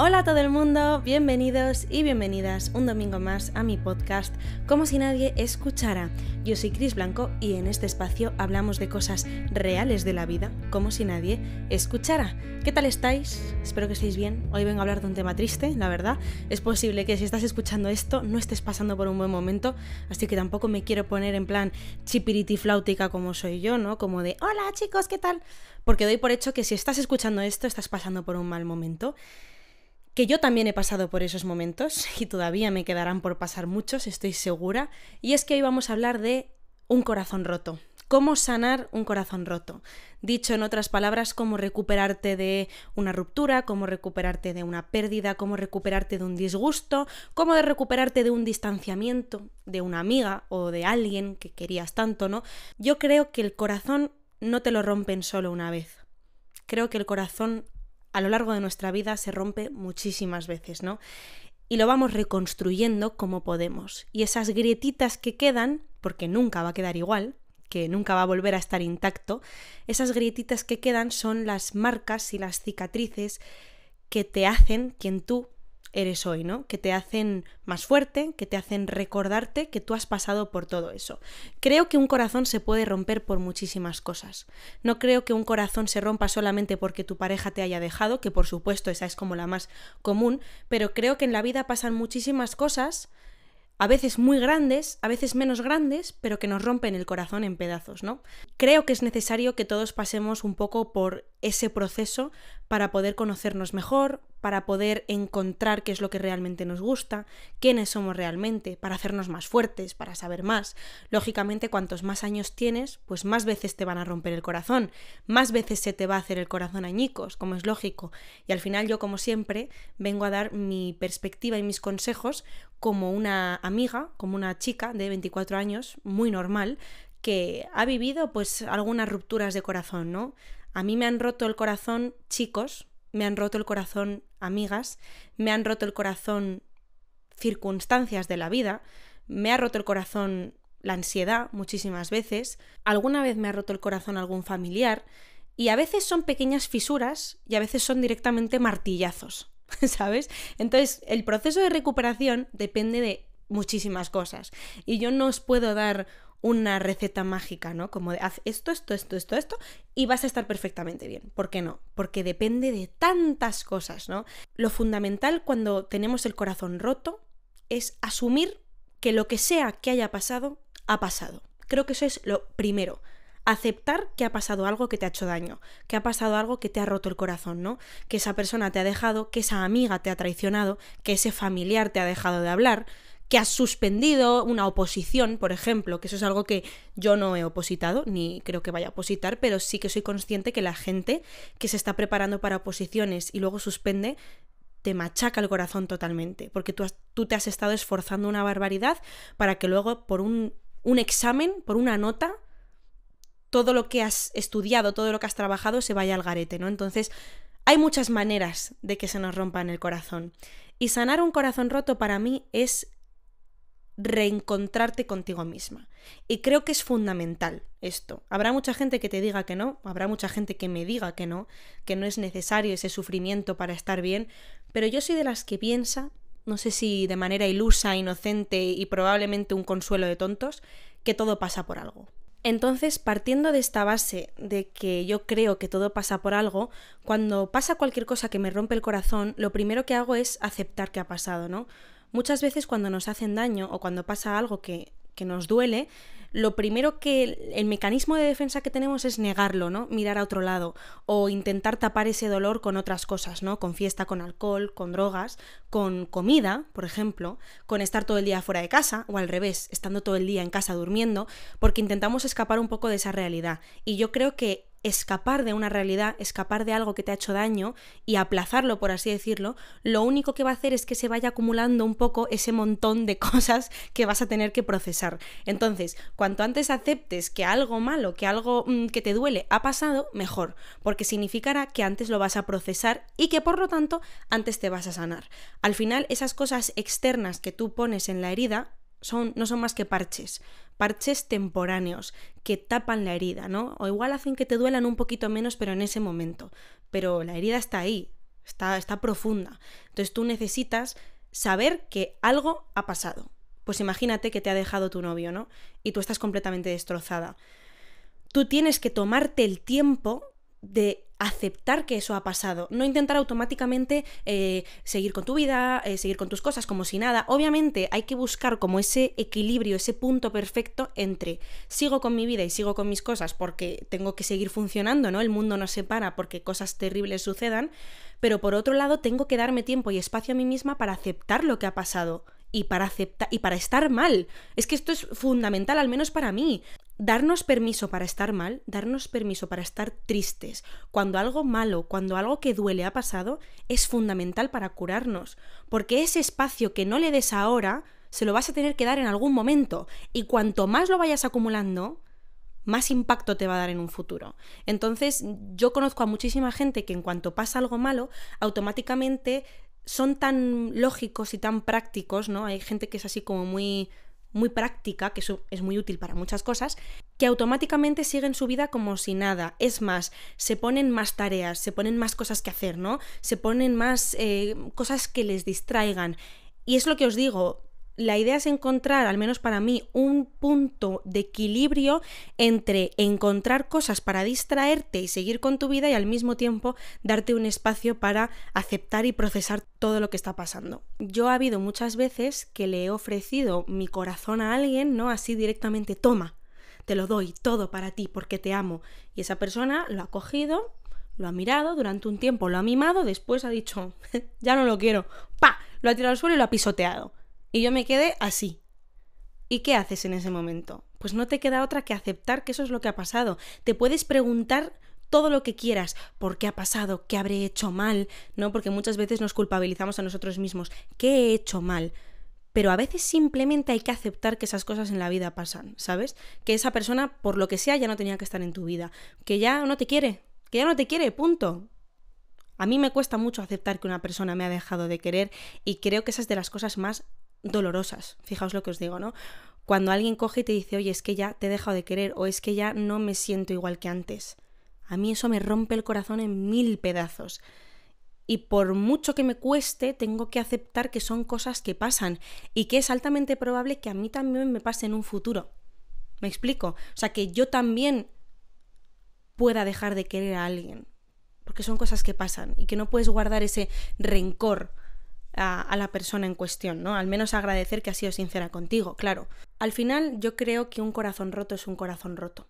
Hola a todo el mundo, bienvenidos y bienvenidas un domingo más a mi podcast Como si nadie escuchara. Yo soy Cris Blanco y en este espacio hablamos de cosas reales de la vida, como si nadie escuchara. ¿Qué tal estáis? Espero que estéis bien. Hoy vengo a hablar de un tema triste, la verdad. Es posible que si estás escuchando esto no estés pasando por un buen momento, así que tampoco me quiero poner en plan chipiriti flautica como soy yo, ¿no? Como de, hola chicos, ¿qué tal? Porque doy por hecho que si estás escuchando esto estás pasando por un mal momento que yo también he pasado por esos momentos y todavía me quedarán por pasar muchos, estoy segura, y es que hoy vamos a hablar de un corazón roto. ¿Cómo sanar un corazón roto? Dicho en otras palabras, cómo recuperarte de una ruptura, cómo recuperarte de una pérdida, cómo recuperarte de un disgusto, cómo de recuperarte de un distanciamiento, de una amiga o de alguien que querías tanto, ¿no? Yo creo que el corazón no te lo rompen solo una vez. Creo que el corazón a lo largo de nuestra vida se rompe muchísimas veces, ¿no? Y lo vamos reconstruyendo como podemos. Y esas grietitas que quedan, porque nunca va a quedar igual, que nunca va a volver a estar intacto, esas grietitas que quedan son las marcas y las cicatrices que te hacen quien tú eres hoy, ¿no? Que te hacen más fuerte, que te hacen recordarte que tú has pasado por todo eso. Creo que un corazón se puede romper por muchísimas cosas. No creo que un corazón se rompa solamente porque tu pareja te haya dejado, que por supuesto esa es como la más común, pero creo que en la vida pasan muchísimas cosas a veces muy grandes, a veces menos grandes, pero que nos rompen el corazón en pedazos, ¿no? Creo que es necesario que todos pasemos un poco por ese proceso para poder conocernos mejor, para poder encontrar qué es lo que realmente nos gusta, quiénes somos realmente, para hacernos más fuertes, para saber más. Lógicamente, cuantos más años tienes, pues más veces te van a romper el corazón, más veces se te va a hacer el corazón añicos, como es lógico. Y al final yo, como siempre, vengo a dar mi perspectiva y mis consejos como una amiga, como una chica de 24 años, muy normal, que ha vivido pues algunas rupturas de corazón, ¿no? A mí me han roto el corazón chicos, me han roto el corazón amigas, me han roto el corazón circunstancias de la vida, me ha roto el corazón la ansiedad muchísimas veces, alguna vez me ha roto el corazón algún familiar y a veces son pequeñas fisuras y a veces son directamente martillazos, ¿sabes? Entonces el proceso de recuperación depende de muchísimas cosas y yo no os puedo dar una receta mágica, ¿no? Como de haz esto, esto, esto, esto, esto, y vas a estar perfectamente bien. ¿Por qué no? Porque depende de tantas cosas, ¿no? Lo fundamental cuando tenemos el corazón roto es asumir que lo que sea que haya pasado, ha pasado. Creo que eso es lo primero aceptar que ha pasado algo que te ha hecho daño, que ha pasado algo que te ha roto el corazón, ¿no? Que esa persona te ha dejado, que esa amiga te ha traicionado, que ese familiar te ha dejado de hablar, que has suspendido una oposición, por ejemplo, que eso es algo que yo no he opositado, ni creo que vaya a opositar, pero sí que soy consciente que la gente que se está preparando para oposiciones y luego suspende, te machaca el corazón totalmente, porque tú, tú te has estado esforzando una barbaridad para que luego por un, examen, por una nota, todo lo que has estudiado, todo lo que has trabajado se vaya al garete, ¿no? Entonces, hay muchas maneras de que se nos en el corazón. Y sanar un corazón roto para mí es reencontrarte contigo misma. Y creo que es fundamental esto. Habrá mucha gente que te diga que no, habrá mucha gente que me diga que no, que no es necesario ese sufrimiento para estar bien, pero yo soy de las que piensa, no sé si de manera ilusa, inocente y probablemente un consuelo de tontos, que todo pasa por algo. Entonces, partiendo de esta base de que yo creo que todo pasa por algo, cuando pasa cualquier cosa que me rompe el corazón, lo primero que hago es aceptar que ha pasado, ¿no? Muchas veces cuando nos hacen daño o cuando pasa algo que, nos duele, lo primero que el, mecanismo de defensa que tenemos es negarlo, ¿no? Mirar a otro lado o intentar tapar ese dolor con otras cosas, ¿no? Con fiesta, con alcohol, con drogas, con comida, por ejemplo, con estar todo el día fuera de casa o al revés, estando todo el día en casa durmiendo, porque intentamos escapar un poco de esa realidad. Y yo creo que escapar de una realidad, escapar de algo que te ha hecho daño y aplazarlo, por así decirlo, lo único que va a hacer es que se vaya acumulando un poco ese montón de cosas que vas a tener que procesar. Entonces, cuanto antes aceptes que algo malo, que algo mm, que te duele ha pasado, mejor, porque significará que antes lo vas a procesar y que por lo tanto antes te vas a sanar. Al final, esas cosas externas que tú pones en la herida son, no son más que parches parches temporáneos que tapan la herida, ¿no? O igual hacen que te duelan un poquito menos, pero en ese momento. Pero la herida está ahí, está, está profunda. Entonces tú necesitas saber que algo ha pasado. Pues imagínate que te ha dejado tu novio, ¿no? Y tú estás completamente destrozada. Tú tienes que tomarte el tiempo de aceptar que eso ha pasado, no intentar automáticamente eh, seguir con tu vida, eh, seguir con tus cosas como si nada. Obviamente hay que buscar como ese equilibrio, ese punto perfecto entre sigo con mi vida y sigo con mis cosas porque tengo que seguir funcionando, ¿no? El mundo no se para porque cosas terribles sucedan, pero por otro lado tengo que darme tiempo y espacio a mí misma para aceptar lo que ha pasado y para aceptar y para estar mal. Es que esto es fundamental, al menos para mí. Darnos permiso para estar mal, darnos permiso para estar tristes, cuando algo malo, cuando algo que duele ha pasado, es fundamental para curarnos, porque ese espacio que no le des ahora, se lo vas a tener que dar en algún momento, y cuanto más lo vayas acumulando, más impacto te va a dar en un futuro. Entonces, yo conozco a muchísima gente que en cuanto pasa algo malo, automáticamente son tan lógicos y tan prácticos, ¿no? Hay gente que es así como muy muy práctica, que eso es muy útil para muchas cosas, que automáticamente siguen su vida como si nada. Es más, se ponen más tareas, se ponen más cosas que hacer, ¿no? Se ponen más eh, cosas que les distraigan. Y es lo que os digo, la idea es encontrar, al menos para mí, un punto de equilibrio entre encontrar cosas para distraerte y seguir con tu vida y al mismo tiempo darte un espacio para aceptar y procesar todo lo que está pasando. Yo ha habido muchas veces que le he ofrecido mi corazón a alguien, ¿no? Así directamente, toma, te lo doy todo para ti porque te amo. Y esa persona lo ha cogido, lo ha mirado durante un tiempo, lo ha mimado, después ha dicho, ya no lo quiero, pa, lo ha tirado al suelo y lo ha pisoteado. Y yo me quedé así. ¿Y qué haces en ese momento? Pues no te queda otra que aceptar que eso es lo que ha pasado. Te puedes preguntar todo lo que quieras, por qué ha pasado, qué habré hecho mal, ¿no? Porque muchas veces nos culpabilizamos a nosotros mismos, ¿qué he hecho mal? Pero a veces simplemente hay que aceptar que esas cosas en la vida pasan, ¿sabes? Que esa persona, por lo que sea, ya no tenía que estar en tu vida, que ya no te quiere, que ya no te quiere, punto. A mí me cuesta mucho aceptar que una persona me ha dejado de querer y creo que esas de las cosas más dolorosas, fijaos lo que os digo, ¿no? Cuando alguien coge y te dice, oye, es que ya te he dejado de querer o es que ya no me siento igual que antes. A mí eso me rompe el corazón en mil pedazos. Y por mucho que me cueste, tengo que aceptar que son cosas que pasan y que es altamente probable que a mí también me pase en un futuro. ¿Me explico? O sea, que yo también pueda dejar de querer a alguien. Porque son cosas que pasan y que no puedes guardar ese rencor a, la persona en cuestión, ¿no? Al menos agradecer que ha sido sincera contigo, claro. Al final yo creo que un corazón roto es un corazón roto.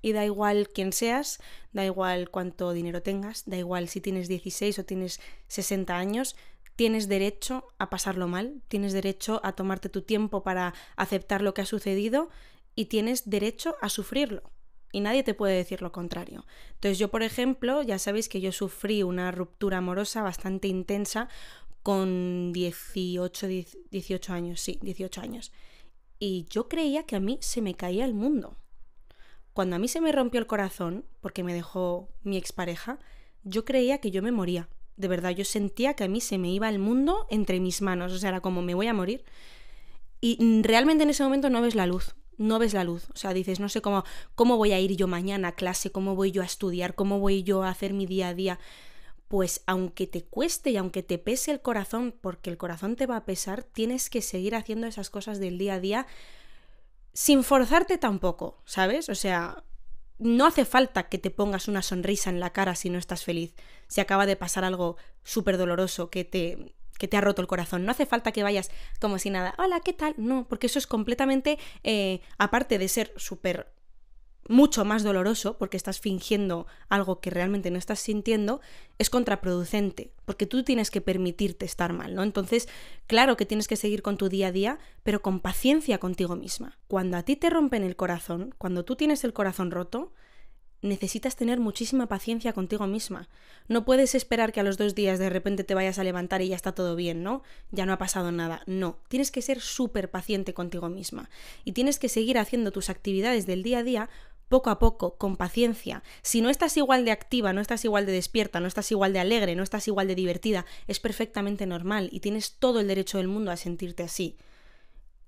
Y da igual quién seas, da igual cuánto dinero tengas, da igual si tienes 16 o tienes 60 años, tienes derecho a pasarlo mal, tienes derecho a tomarte tu tiempo para aceptar lo que ha sucedido y tienes derecho a sufrirlo y nadie te puede decir lo contrario. Entonces yo, por ejemplo, ya sabéis que yo sufrí una ruptura amorosa bastante intensa con 18, 18 años, sí, 18 años. Y yo creía que a mí se me caía el mundo. Cuando a mí se me rompió el corazón, porque me dejó mi expareja, yo creía que yo me moría. De verdad, yo sentía que a mí se me iba el mundo entre mis manos. O sea, era como me voy a morir. Y realmente en ese momento no ves la luz. No ves la luz. O sea, dices, no sé cómo, cómo voy a ir yo mañana a clase, cómo voy yo a estudiar, cómo voy yo a hacer mi día a día pues aunque te cueste y aunque te pese el corazón, porque el corazón te va a pesar, tienes que seguir haciendo esas cosas del día a día sin forzarte tampoco, ¿sabes? O sea, no hace falta que te pongas una sonrisa en la cara si no estás feliz, si acaba de pasar algo súper doloroso que te, que te ha roto el corazón. No hace falta que vayas como si nada, hola, ¿qué tal? No, porque eso es completamente, eh, aparte de ser súper mucho más doloroso, porque estás fingiendo algo que realmente no estás sintiendo, es contraproducente, porque tú tienes que permitirte estar mal, ¿no? Entonces, claro que tienes que seguir con tu día a día, pero con paciencia contigo misma. Cuando a ti te rompen el corazón, cuando tú tienes el corazón roto, necesitas tener muchísima paciencia contigo misma. No puedes esperar que a los dos días de repente te vayas a levantar y ya está todo bien, ¿no? Ya no ha pasado nada. No, tienes que ser súper paciente contigo misma. Y tienes que seguir haciendo tus actividades del día a día poco a poco, con paciencia. Si no estás igual de activa, no estás igual de despierta, no estás igual de alegre, no estás igual de divertida, es perfectamente normal y tienes todo el derecho del mundo a sentirte así.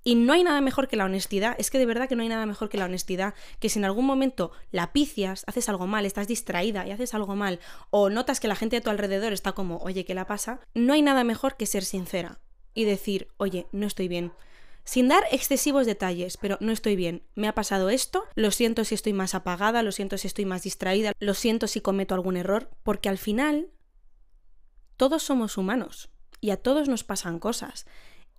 Y no hay nada mejor que la honestidad, es que de verdad que no hay nada mejor que la honestidad, que si en algún momento la picias, haces algo mal, estás distraída y haces algo mal, o notas que la gente a tu alrededor está como, oye, ¿qué la pasa? No hay nada mejor que ser sincera y decir, oye, no estoy bien, sin dar excesivos detalles, pero no estoy bien, me ha pasado esto, lo siento si estoy más apagada, lo siento si estoy más distraída, lo siento si cometo algún error, porque al final todos somos humanos y a todos nos pasan cosas.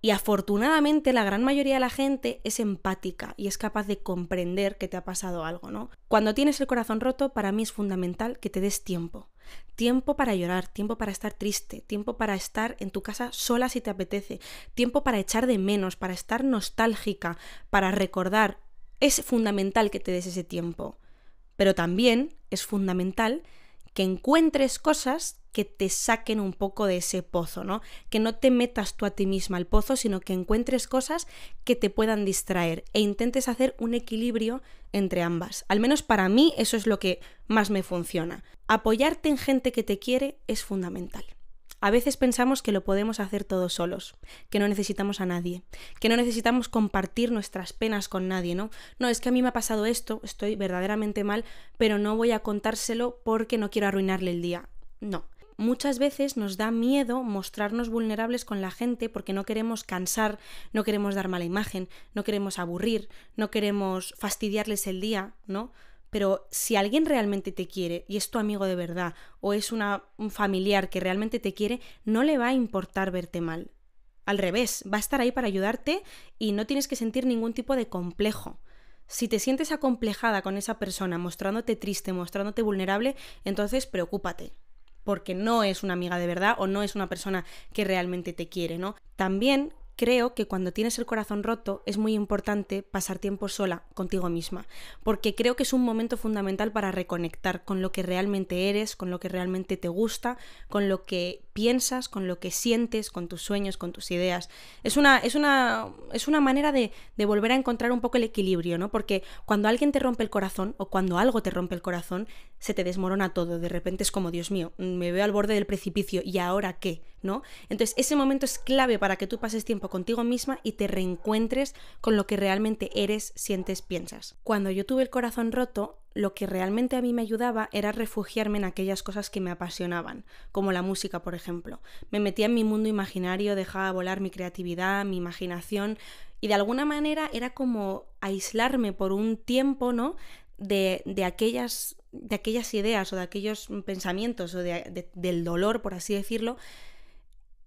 Y afortunadamente la gran mayoría de la gente es empática y es capaz de comprender que te ha pasado algo, ¿no? Cuando tienes el corazón roto, para mí es fundamental que te des tiempo, Tiempo para llorar, tiempo para estar triste, tiempo para estar en tu casa sola si te apetece, tiempo para echar de menos, para estar nostálgica, para recordar. Es fundamental que te des ese tiempo, pero también es fundamental que encuentres cosas que te saquen un poco de ese pozo, ¿no? Que no te metas tú a ti misma al pozo, sino que encuentres cosas que te puedan distraer e intentes hacer un equilibrio entre ambas. Al menos para mí eso es lo que más me funciona. Apoyarte en gente que te quiere es fundamental. A veces pensamos que lo podemos hacer todos solos, que no necesitamos a nadie, que no necesitamos compartir nuestras penas con nadie, ¿no? No, es que a mí me ha pasado esto, estoy verdaderamente mal, pero no voy a contárselo porque no quiero arruinarle el día. No. Muchas veces nos da miedo mostrarnos vulnerables con la gente porque no queremos cansar, no queremos dar mala imagen, no queremos aburrir, no queremos fastidiarles el día, ¿no? pero si alguien realmente te quiere y es tu amigo de verdad o es una, un familiar que realmente te quiere, no le va a importar verte mal. Al revés, va a estar ahí para ayudarte y no tienes que sentir ningún tipo de complejo. Si te sientes acomplejada con esa persona, mostrándote triste, mostrándote vulnerable, entonces preocúpate, porque no es una amiga de verdad o no es una persona que realmente te quiere, ¿no? También creo que cuando tienes el corazón roto es muy importante pasar tiempo sola contigo misma, porque creo que es un momento fundamental para reconectar con lo que realmente eres, con lo que realmente te gusta, con lo que piensas, con lo que sientes, con tus sueños, con tus ideas. Es una, es una, es una manera de, de volver a encontrar un poco el equilibrio, ¿no? Porque cuando alguien te rompe el corazón o cuando algo te rompe el corazón, se te desmorona todo. De repente es como, Dios mío, me veo al borde del precipicio y ahora qué? ¿no? Entonces, ese momento es clave para que tú pases tiempo contigo misma y te reencuentres con lo que realmente eres, sientes, piensas. Cuando yo tuve el corazón roto, lo que realmente a mí me ayudaba era refugiarme en aquellas cosas que me apasionaban, como la música, por ejemplo. Me metía en mi mundo imaginario, dejaba volar mi creatividad, mi imaginación, y de alguna manera era como aislarme por un tiempo, ¿no? De, aquellas, de aquellas ideas o de aquellos pensamientos o del dolor, por así decirlo,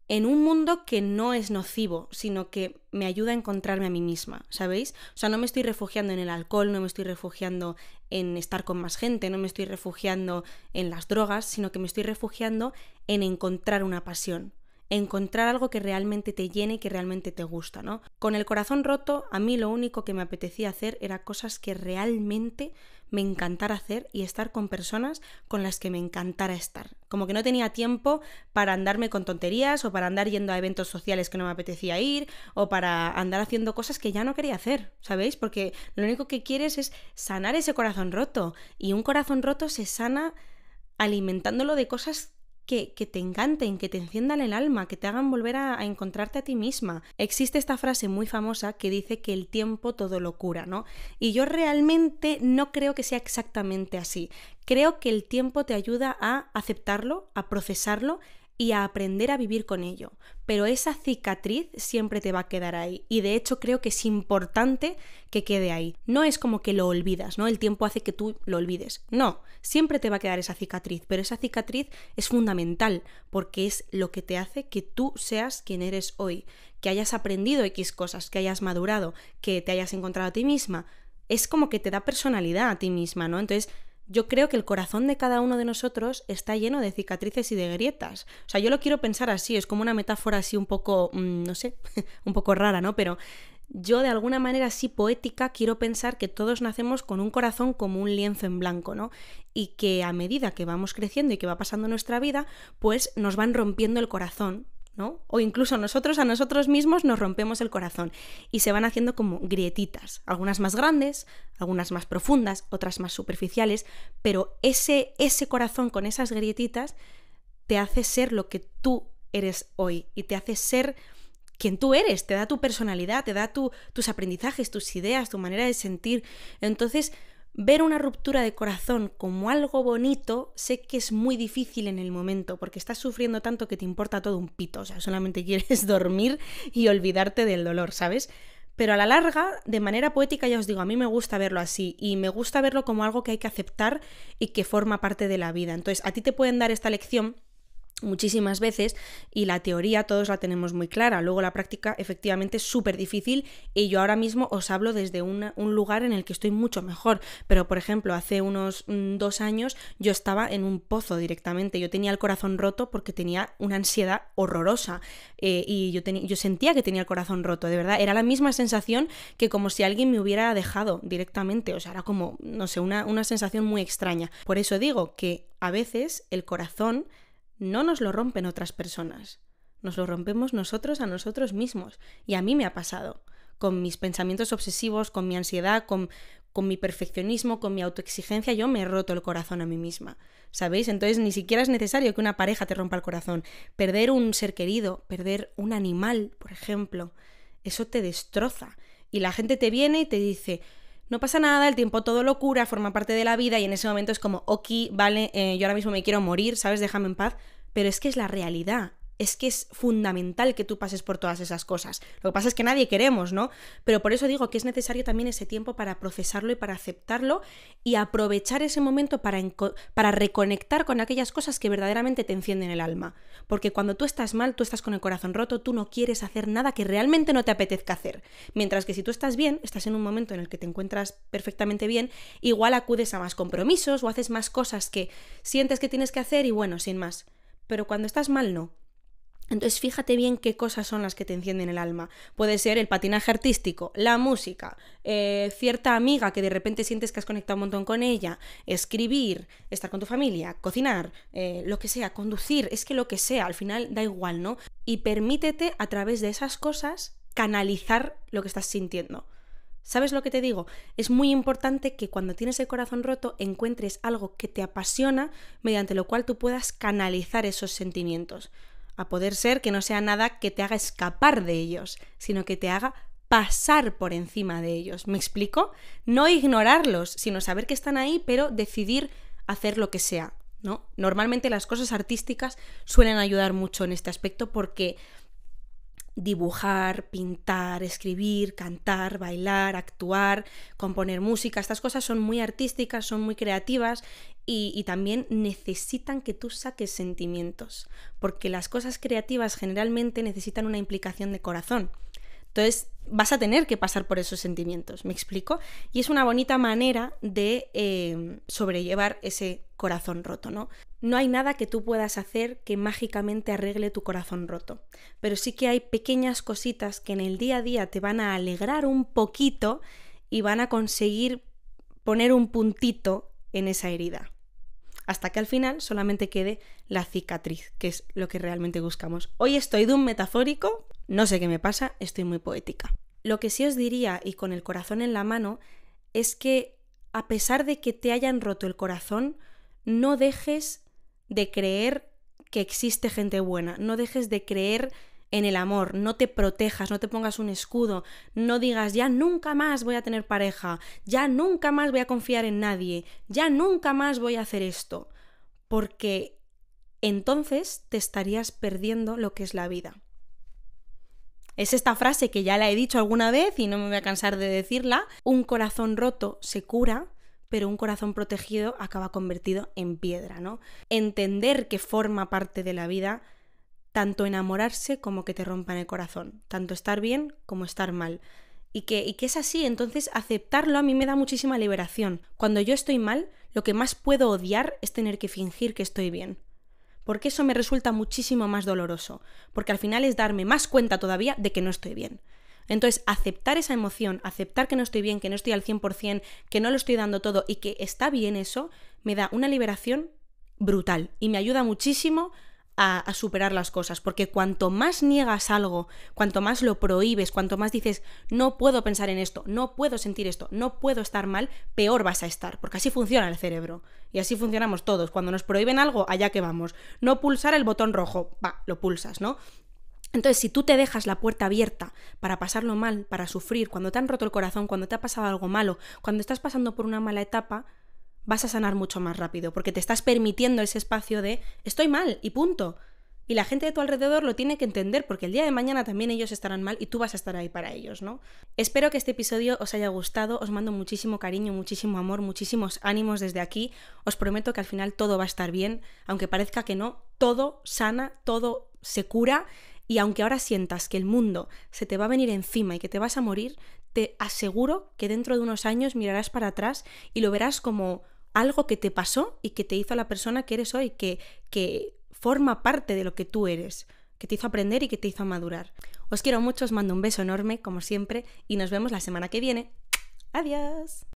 en un mundo que no es nocivo, sino que me ayuda a encontrarme a mí misma, ¿sabéis? O sea, no me estoy refugiando en el alcohol, no me estoy refugiando en estar con más gente, no me estoy refugiando en las drogas, sino que me estoy refugiando en encontrar una pasión, encontrar algo que realmente te llene y que realmente te gusta, ¿no? Con el corazón roto, a mí lo único que me apetecía hacer era cosas que realmente me encantara hacer y estar con personas con las que me encantara estar. Como que no tenía tiempo para andarme con tonterías o para andar yendo a eventos sociales que no me apetecía ir o para andar haciendo cosas que ya no quería hacer, ¿sabéis? Porque lo único que quieres es sanar ese corazón roto y un corazón roto se sana alimentándolo de cosas que, te encanten, que te enciendan el alma, que te hagan volver a, a, encontrarte a ti misma. Existe esta frase muy famosa que dice que el tiempo todo lo cura, ¿no? Y yo realmente no creo que sea exactamente así. Creo que el tiempo te ayuda a aceptarlo, a procesarlo y a aprender a vivir con ello. Pero esa cicatriz siempre te va a quedar ahí y de hecho creo que es importante que quede ahí. No es como que lo olvidas, ¿no? El tiempo hace que tú lo olvides. No, siempre te va a quedar esa cicatriz, pero esa cicatriz es fundamental porque es lo que te hace que tú seas quien eres hoy, que hayas aprendido X cosas, que hayas madurado, que te hayas encontrado a ti misma. Es como que te da personalidad a ti misma, ¿no? Entonces, yo creo que el corazón de cada uno de nosotros está lleno de cicatrices y de grietas. O sea, yo lo quiero pensar así, es como una metáfora así un poco, mm, no sé, un poco rara, ¿no? Pero yo de alguna manera así poética quiero pensar que todos nacemos con un corazón como un lienzo en blanco, ¿no? Y que a medida que vamos creciendo y que va pasando nuestra vida, pues nos van rompiendo el corazón o incluso nosotros a nosotros mismos nos rompemos el corazón y se van haciendo como grietitas, algunas más grandes, algunas más profundas, otras más superficiales, pero ese, ese corazón con esas grietitas te hace ser lo que tú eres hoy y te hace ser quien tú eres, te da tu personalidad, te da tus aprendizajes, tus ideas, tu manera de sentir. Entonces, Ver una ruptura de corazón como algo bonito sé que es muy difícil en el momento porque estás sufriendo tanto que te importa todo un pito, o sea, solamente quieres dormir y olvidarte del dolor, ¿sabes? Pero a la larga, de manera poética, ya os digo, a mí me gusta verlo así y me gusta verlo como algo que hay que aceptar y que forma parte de la vida. Entonces, a ti te pueden dar esta lección muchísimas veces y la teoría todos la tenemos muy clara. Luego la práctica efectivamente es súper difícil y yo ahora mismo os hablo desde un lugar en el que estoy mucho mejor. Pero por ejemplo, hace unos mm, dos años yo estaba en un pozo directamente. Yo tenía el corazón roto porque tenía una ansiedad horrorosa eh, y yo, yo sentía que tenía el corazón roto, de verdad. Era la misma sensación que como si alguien me hubiera dejado directamente. O sea, era como, no sé, una, una sensación muy extraña. Por eso digo que a veces el corazón no nos lo rompen otras personas, nos lo rompemos nosotros a nosotros mismos. Y a mí me ha pasado, con mis pensamientos obsesivos, con mi ansiedad, con, mi perfeccionismo, con mi autoexigencia, yo me he roto el corazón a mí misma. ¿Sabéis? Entonces ni siquiera es necesario que una pareja te rompa el corazón. Perder un ser querido, perder un animal, por ejemplo, eso te destroza. Y la gente te viene y te dice, no pasa nada, el tiempo todo lo cura, forma parte de la vida y en ese momento es como, ok, vale, eh, yo ahora mismo me quiero morir, ¿sabes? Déjame en paz. Pero es que es la realidad es que es fundamental que tú pases por todas esas cosas. Lo que pasa es que nadie queremos, ¿no? Pero por eso digo que es necesario también ese tiempo para procesarlo y para aceptarlo y aprovechar ese momento para, para reconectar con aquellas cosas que verdaderamente te encienden el alma. Porque cuando tú estás mal, tú estás con el corazón roto, tú no quieres hacer nada que realmente no te apetezca hacer. Mientras que si tú estás bien, estás en un momento en el que te encuentras perfectamente bien, igual acudes a más compromisos o haces más cosas que sientes que tienes que hacer y bueno, sin más. Pero cuando estás mal, no entonces fíjate bien qué cosas son las que te encienden el alma. Puede ser el patinaje artístico, la música, eh, cierta amiga que de repente sientes que has conectado un montón con ella, escribir, estar con tu familia, cocinar, eh, lo que sea, conducir, es que lo que sea, al final da igual, ¿no? Y permítete a través de esas cosas canalizar lo que estás sintiendo. ¿Sabes lo que te digo? Es muy importante que cuando tienes el corazón roto encuentres algo que te apasiona mediante lo cual tú puedas canalizar esos sentimientos a poder ser que no sea nada que te haga escapar de ellos, sino que te haga pasar por encima de ellos. ¿Me explico? No ignorarlos, sino saber que están ahí, pero decidir hacer lo que sea, ¿no? Normalmente las cosas artísticas suelen ayudar mucho en este aspecto porque dibujar, pintar, escribir, cantar, bailar, actuar, componer música. Estas cosas son muy artísticas, son muy creativas y, también necesitan que tú saques sentimientos, porque las cosas creativas generalmente necesitan una implicación de corazón. Entonces vas a tener que pasar por esos sentimientos, ¿me explico? Y es una bonita manera de eh, sobrellevar ese corazón roto, ¿no? No hay nada que tú puedas hacer que mágicamente arregle tu corazón roto, pero sí que hay pequeñas cositas que en el día a día te van a alegrar un poquito y van a conseguir poner un puntito en esa herida, hasta que al final solamente quede la cicatriz, que es lo que realmente buscamos. Hoy estoy de un metafórico, no sé qué me pasa, estoy muy poética. Lo que sí os diría, y con el corazón en la mano, es que a pesar de que te hayan roto el corazón, no dejes de creer que existe gente buena, no dejes de creer en el amor, no te protejas, no te pongas un escudo, no digas ya nunca más voy a tener pareja, ya nunca más voy a confiar en nadie, ya nunca más voy a hacer esto, porque entonces te estarías perdiendo lo que es la vida. Es esta frase que ya la he dicho alguna vez y no me voy a cansar de decirla, un corazón roto se cura pero un corazón protegido acaba convertido en piedra, ¿no? Entender que forma parte de la vida, tanto enamorarse como que te rompan el corazón, tanto estar bien como estar mal. Y que, y que es así, entonces aceptarlo a mí me da muchísima liberación. Cuando yo estoy mal, lo que más puedo odiar es tener que fingir que estoy bien. Porque eso me resulta muchísimo más doloroso, porque al final es darme más cuenta todavía de que no estoy bien. Entonces, aceptar esa emoción, aceptar que no estoy bien, que no estoy al 100%, que no lo estoy dando todo y que está bien eso, me da una liberación brutal y me ayuda muchísimo a, a, superar las cosas, porque cuanto más niegas algo, cuanto más lo prohíbes, cuanto más dices, no puedo pensar en esto, no puedo sentir esto, no puedo estar mal, peor vas a estar, porque así funciona el cerebro. Y así funcionamos todos. Cuando nos prohíben algo, allá que vamos. No pulsar el botón rojo, va, lo pulsas, ¿no? Entonces, si tú te dejas la puerta abierta para pasarlo mal, para sufrir, cuando te han roto el corazón, cuando te ha pasado algo malo, cuando estás pasando por una mala etapa, vas a sanar mucho más rápido, porque te estás permitiendo ese espacio de estoy mal y punto. Y la gente de tu alrededor lo tiene que entender porque el día de mañana también ellos estarán mal y tú vas a estar ahí para ellos, ¿no? Espero que este episodio os haya gustado, os mando muchísimo cariño, muchísimo amor, muchísimos ánimos desde aquí, os prometo que al final todo va a estar bien, aunque parezca que no, todo sana, todo se cura y aunque ahora sientas que el mundo se te va a venir encima y que te vas a morir, te aseguro que dentro de unos años mirarás para atrás y lo verás como algo que te pasó y que te hizo la persona que eres hoy, que, que forma parte de lo que tú eres, que te hizo aprender y que te hizo madurar. Os quiero mucho, os mando un beso enorme, como siempre, y nos vemos la semana que viene. Adiós.